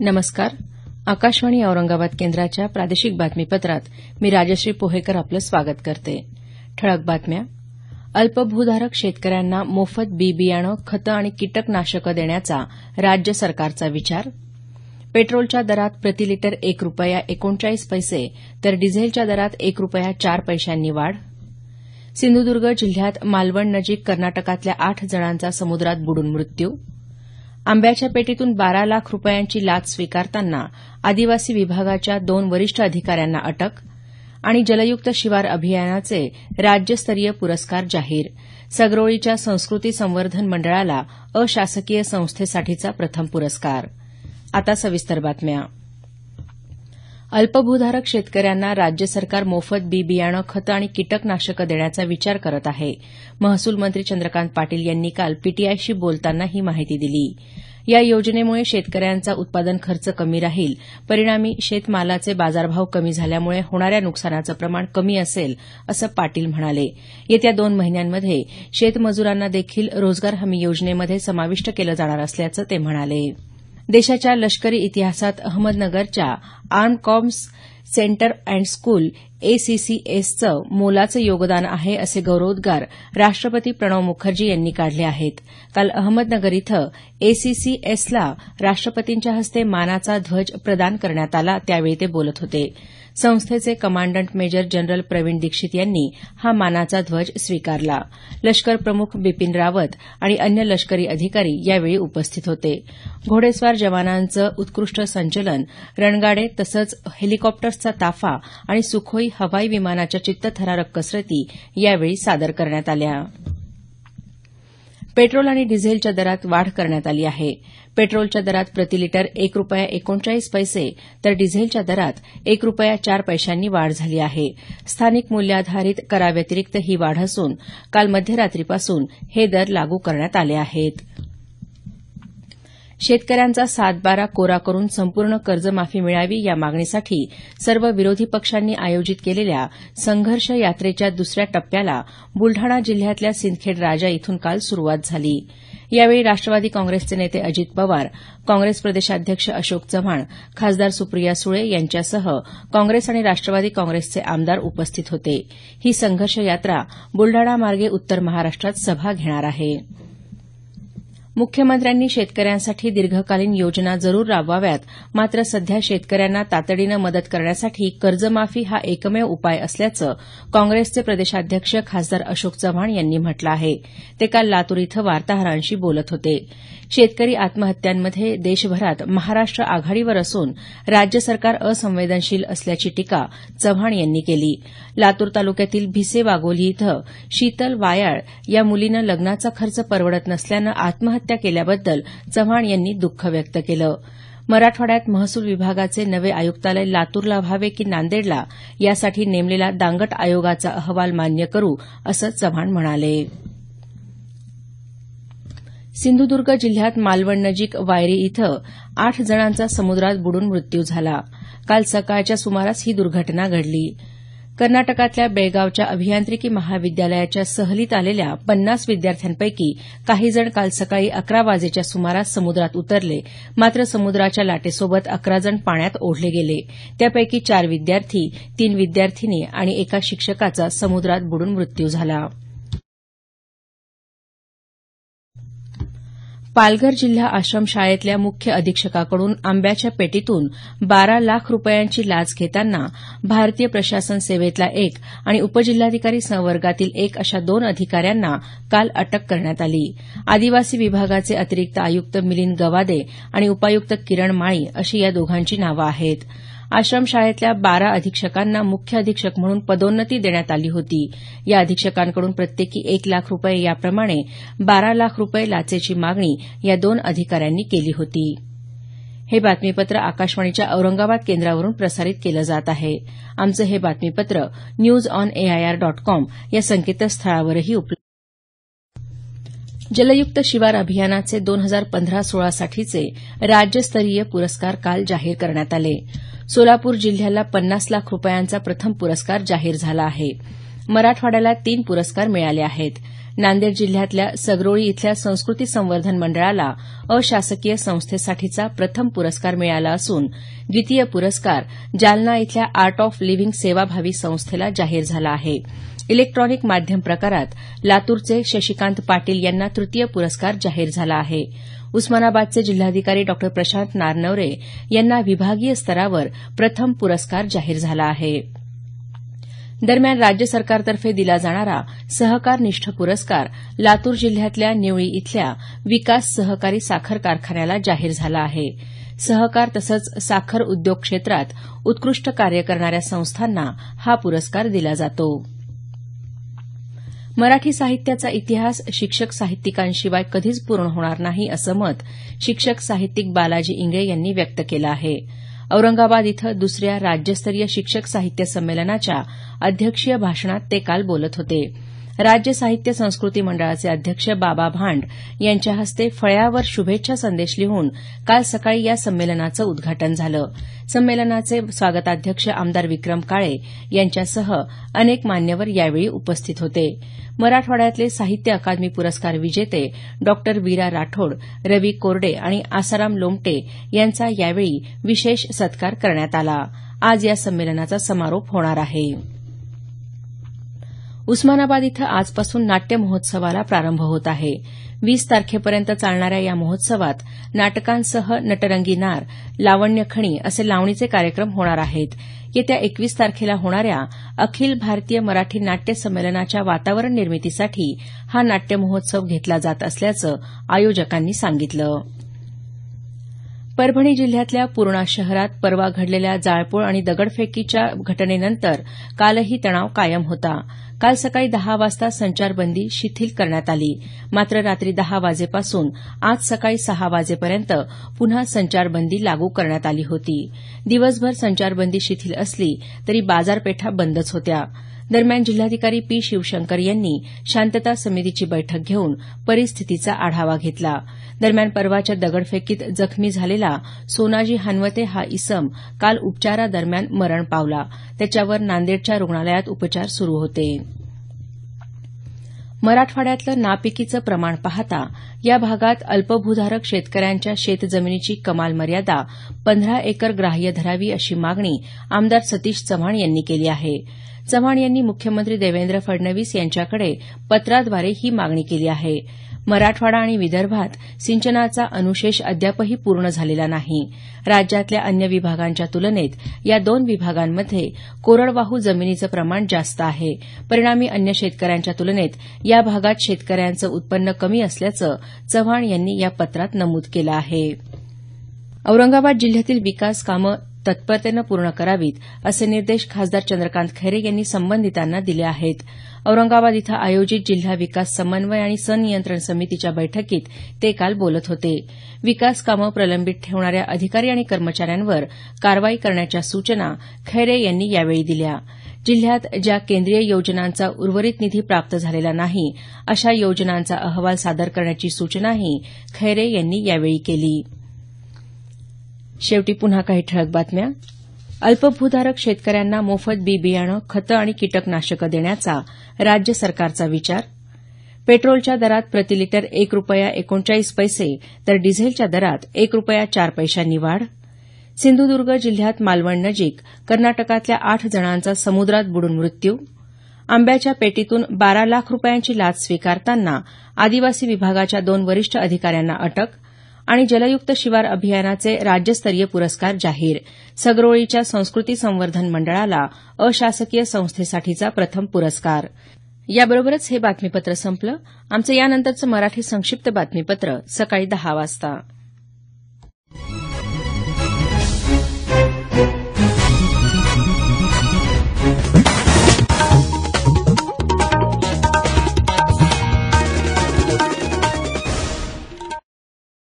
नमस्कार आकाशवाणी औरंगाबाद केंद्राच्या प्रादेशिक बातमीपत्रात मी राजश्री पोहेकर आपलं स्वागत करते ठळक बातम्या अल्पभूधारक शेतकऱ्यांना मोफत बी बियाणं खतं आणि कीटकनाशकं देण्याचा राज्य सरकारचा विचार पेट्रोलच्या दरात प्रति लिटर एक रुपया एकोणचाळीस पैसे तर डिझेलच्या दरात एक रुपया चार पैशांनी वाढ सिंधुदुर्ग जिल्ह्यात मालवण नजीक कर्नाटकातल्या आठ जणांचा समुद्रात बुडून मृत्यू आंब्याच्या पेटीतून बारा लाख रुपयांची लाच स्वीकारताना आदिवासी विभागाच्या दोन वरिष्ठ अधिकाऱ्यांना अटक आणि जलयुक्त शिवार अभियानाचे राज्यस्तरीय पुरस्कार जाहीर सगरोळीच्या संस्कृती संवर्धन मंडळाला अशासकीय संस्थेसाठीचा प्रथम पुरस्कार आता सविस्तर बातम्या अल्पभूधारक शेतकऱ्यांना राज्य सरकार मोफत बी बियाणं खतं आणि कीटकनाशकं देण्याचा विचार करत आहे महसूल मंत्री चंद्रकांत पाटील यांनी काल पीटीआयशी बोलताना ही माहिती दिली या योजनेमुळे शेतकऱ्यांचा उत्पादन खर्च कमी राहील परिणामी शेतमालाचे बाजारभाव कमी झाल्यामुळे होणाऱ्या नुकसानाचं प्रमाण कमी असेल असं पाटील म्हणाले येत्या दोन महिन्यांमध्ये शेतमजुरांना देखील रोजगार हमी योजनेमध्ये समाविष्ट केलं जाणार असल्याचं ते म्हणाले देशाच्या लष्करी इतिहासात अहमदनगरच्या armoured corps centre and school एसीसीएसचं मोलाचं योगदान आहे असे गौरवोद्गार राष्ट्रपती प्रणव मुखर्जी यांनी काढले आहेत काल अहमदनगर इथं एसीसीएसला राष्ट्रपतींच्या हस्ते मानाचा ध्वज प्रदान करण्यात आला त्यावेळी ते बोलत होते संस्थेचे commandant major general Praveen Dikshit यांनी हा मानाचा ध्वज स्वीकारला लष्कर प्रमुख बिपीन रावत आणि अन्य लष्करी अधिकारी यावेळी उपस्थित होते घोडेस्वार जवानांचं उत्कृष्ट संचलन रणगाडे तसंच हेलिकॉप्टर्सचा ताफा आणि सुखोई हवाई विमानाच्या चित्तथरारक कसरती यावेळी सादर करण्यात आल्या पेट्रोल आणि डिझेलच्या दरात वाढ करण्यात आली आहे पेट्रोलच्या दरात लिटर एक रुपया एकोणचाळीस पैसे तर डिझेलच्या दरात एक रुपया चार पैशांनी वाढ झाली आहे स्थानिक मूल्याधारित कराव्यतिरिक्त ही वाढ असून काल मध्यरात्रीपासून हे दर लागू करण्यात आले आहेत शेतकऱ्यांचा सातबारा कोरा करून संपूर्ण कर्जमाफी मिळावी या मागणीसाठी सर्व विरोधी पक्षांनी आयोजित केलेल्या संघर्ष यात्रेच्या दुसऱ्या टप्प्याला बुलढाणा जिल्ह्यातल्या सिंदखेड राजा इथून काल सुरुवात झाली यावेळी राष्ट्रवादी काँग्रेसचे नेते अजित पवार काँग्रेस प्रदेशाध्यक्ष अशोक चव्हाण खासदार सुप्रिया सुळे यांच्यासह काँग्रेस आणि राष्ट्रवादी काँग्रेसचे आमदार उपस्थित होते ही संघर्ष यात्रा बुलडाणा मार्गे उत्तर महाराष्ट्रात सभा घेणार आहे मुख्यमंत्र्यांनी शेतकऱ्यांसाठी दीर्घकालीन योजना जरूर राबवाव्यात मात्र सध्या शेतकऱ्यांना तातडीनं मदत करण्यासाठी कर्जमाफी हा एकमेव उपाय असल्याचं काँग्रेसचे प्रदेशाध्यक्ष खासदार अशोक चव्हाण यांनी म्हटलं आहे ते काल लातूर इथं वार्ताहरांशी बोलत होते शेतकरी आत्महत्यांमध्ये देशभरात महाराष्ट्र आघाडीवर असून राज्य सरकार असंवेदनशील असल्याची टीका चव्हाण यांनी केली लातूर तालुक्यातील भिसे वाघोली इथं शीतल वायाळ या मुलीनं लग्नाचा खर्च परवडत नसल्यानं आत्महत्या हत्या केल्याबद्दल चव्हाण यांनी दुःख व्यक्त केलं मराठवाड्यात महसूल विभागाचे नवे आयुक्तालय लातूरला व्हावे की नांदेडला यासाठी नेमलेला दांगट आयोगाचा अहवाल मान्य करू असं चव्हाण म्हणाले सिंधुदुर्ग जिल्ह्यात मालवण नजीक वायरी इथं आठ जणांचा समुद्रात बुडून मृत्यू झाला काल सकाळच्या सुमारास ही दुर्घटना घडली कर्नाटकातल्या बेळगावच्या अभियांत्रिकी महाविद्यालयाच्या सहलीत आलेल्या पन्नास विद्यार्थ्यांपैकी काहीजण काल सकाळी अकरा वाजेच्या सुमारास समुद्रात उतरले मात्र समुद्राच्या लाटेसोबत अकरा जण पाण्यात ओढले गेले त्यापैकी चार विद्यार्थी तीन विद्यार्थिनी आणि एका शिक्षकाचा समुद्रात बुडून मृत्यू झाला पालघर जिल्हा शाळेतल्या मुख्य अधीक्षकाकडून आंब्याच्या पेटीतून बारा लाख रुपयांची लाच घेताना भारतीय प्रशासन सेवेतला एक आणि उपजिल्हाधिकारी संवर्गातील एक अशा दोन अधिकाऱ्यांना काल अटक करण्यात आली आदिवासी विभागाचे अतिरिक्त आयुक्त मिलिंद गवादे आणि उपायुक्त किरण माळी अशी या दोघांची नावं आहेत आश्रमशाळेतल्या बारा अधीक्षकांना मुख्य अधीक्षक म्हणून पदोन्नती देण्यात आली होती या अधीक्षकांकडून प्रत्येकी एक लाख रुपये याप्रमाणे बारा लाख रुपये लाचेची मागणी या दोन अधिकाऱ्यांनी केली होती हे बातमीपत्र आकाशवाणीच्या औरंगाबाद केंद्रावरून प्रसारित केलं जात आहे आमचं हे बातमीपत्र news on AIR dot com या संकेतस्थळावरही उपलब्ध जलयुक्त शिवार अभियानाचे दोन हजार पंधरा सोळासाठीचे राज्यस्तरीय पुरस्कार काल जाहीर करण्यात आले सोलापूर जिल्ह्याला पन्नास लाख रुपयांचा प्रथम पुरस्कार जाहीर झाला आहे मराठवाड्याला तीन पुरस्कार मिळाले आहेत नांदेड जिल्ह्यातल्या सगरोळी इथल्या संस्कृती संवर्धन मंडळाला अशासकीय संस्थेसाठीचा प्रथम पुरस्कार मिळाला असून द्वितीय पुरस्कार जालना इथल्या आर्ट ऑफ लिव्हिंग सेवाभावी संस्थेला जाहीर झाला आहे इलेक्ट्रॉनिक माध्यम प्रकारात लातूरचे शशिकांत पाटील यांना तृतीय पुरस्कार जाहीर झाला आहे उस्मानाबादचे जिल्हाधिकारी डॉ प्रशांत नारनवरे यांना विभागीय स्तरावर प्रथम पुरस्कार जाहीर झाला आहे दरम्यान राज्य सरकारतर्फे दिला जाणारा सहकार निष्ठ पुरस्कार लातूर जिल्ह्यातल्या निवळी इथल्या विकास सहकारी साखर कारखान्याला जाहीर झाला आहे सहकार तसंच साखर उद्योग क्षेत्रात उत्कृष्ट कार्य करणाऱ्या संस्थांना हा पुरस्कार दिला जातो मराठी साहित्याचा इतिहास शिक्षक साहित्यिकांशिवाय कधीच पूर्ण होणार नाही असं मत शिक्षक साहित्यिक बालाजी इंगळे यांनी व्यक्त केलं आहे औरंगाबाद इथं दुसऱ्या राज्यस्तरीय शिक्षक साहित्य संमेलनाच्या अध्यक्षीय भाषणात ते काल बोलत होते राज्य साहित्य संस्कृती मंडळाचे अध्यक्ष बाबा भांड यांच्या हस्ते फळ्यावर शुभेच्छा संदेश लिहून काल सकाळी या संमेलनाचं उद्घाटन झालं संमेलनाचे स्वागताध्यक्ष आमदार विक्रम काळे यांच्यासह अनेक मान्यवर यावेळी उपस्थित होते मराठवाड्यातले साहित्य अकादमी पुरस्कार विजेते डॉ वीरा राठोड रवी कोरडे आणि आसाराम लोमटे यांचा यावेळी विशेष सत्कार करण्यात आला आज या संमेलनाचा समारोप होणार आहे उस्मानाबाद इथं आजपासून नाट्य महोत्सवाला प्रारंभ होत आहे वीस तारखेपर्यंत चालणाऱ्या या महोत्सवात नाटकांसह नटरंगीनार लावण्यखणी असे लावणीचे कार्यक्रम होणार आहेत येत्या एकवीस तारखेला होणाऱ्या अखिल भारतीय मराठी नाट्य संमेलनाच्या वातावरण निर्मितीसाठी हा नाट्य महोत्सव घेतला जात असल्याचं आयोजकांनी सांगितलं परभणी जिल्ह्यातल्या पूर्णा शहरात परवा घडलेल्या जाळपोळ आणि दगडफेकीच्या घटनेनंतर कालही तणाव कायम होता काल सकाळी दहा वाजता संचारबंदी शिथिल करण्यात आली मात्र रात्री दहा वाजेपासून आज सकाळी सहा वाजेपर्यंत पुन्हा संचारबंदी लागू करण्यात आली होती दिवसभर संचारबंदी शिथिल असली तरी बाजारपेठा बंदच होत्या दरम्यान जिल्हाधिकारी पी शिवशंकर यांनी शांतता समितीची बैठक घेऊन परिस्थितीचा आढावा घेतला दरम्यान परवाच्या दगडफेकीत जखमी झालेला सोनाजी हानवते हा इसम काल उपचारादरम्यान मरण पावला त्याच्यावर नांदेडच्या रुग्णालयात उपचार सुरू होते मराठवाड्यातलं नापिकीचं प्रमाण पाहता या भागात अल्पभूधारक शेतकऱ्यांच्या शेतजमिनीची कमाल मर्यादा पंधरा एकर ग्राह्य धरावी अशी मागणी आमदार सतीश चव्हाण यांनी केली आहे चव्हाण यांनी मुख्यमंत्री देवेंद्र फडणवीस यांच्याकडे पत्राद्वारे ही मागणी केली आहे मराठवाडा आणि विदर्भात सिंचनाचा अनुशेष अद्यापही पूर्ण झालेला नाही राज्यातल्या अन्य विभागांच्या तुलनेत या दोन विभागांमध्ये कोरडवाहू जमिनीचं प्रमाण जास्त आहे परिणामी अन्य शेतकऱ्यांच्या तुलनेत या भागात शेतकऱ्यांचं उत्पन्न कमी असल्याचं चव्हाण यांनी या पत्रात नमूद केलं आहे औरंगाबाद जिल्ह्यातील विकास कामं तत्परतेनं पूर्ण करावीत असे निर्देश खासदार चंद्रकांत खैरे यांनी संबंधितांना दिले आहेत औरंगाबाद इथं आयोजित जिल्हा विकास समन्वय आणि सनियंत्रण समितीच्या बैठकीत ते काल बोलत होते विकास कामं प्रलंबित ठेवणाऱ्या अधिकारी आणि कर्मचाऱ्यांवर कारवाई करण्याच्या सूचना खैरे यांनी यावेळी दिल्या जिल्ह्यात ज्या केंद्रीय योजनांचा उर्वरित निधी प्राप्त झालेला नाही अशा योजनांचा अहवाल सादर करण्याची सूचनाही खैरे यांनी यावेळी केली शेवटी पुन्हा काही ठळक बातम्या अल्पभूधारक शेतकऱ्यांना मोफत बी बियाणं खतं आणि कीटकनाशकं देण्याचा राज्य सरकारचा विचार पेट्रोलच्या दरात प्रतिलिटर एक रुपया एकोणचाळीस पैसे तर डिझेलच्या दरात एक रुपया चार पैशांनी वाढ सिंधुदुर्ग जिल्ह्यात मालवण नजीक कर्नाटकातल्या आठ जणांचा समुद्रात बुडून मृत्यू आंब्याच्या पेटीतून बारा लाख रुपयांची लाच स्वीकारताना आदिवासी विभागाच्या दोन वरिष्ठ अधिकाऱ्यांना अटक आणि जलयुक्त शिवार अभियानाचे राज्यस्तरीय पुरस्कार जाहीर सगरोळीच्या संस्कृती संवर्धन मंडळाला अशासकीय संस्थेसाठीचा प्रथम पुरस्कार याबरोबरच हे बातमीपत्र संपलं आमचं यानंतरचं मराठी संक्षिप्त बातमीपत्र सकाळी दहा वाजता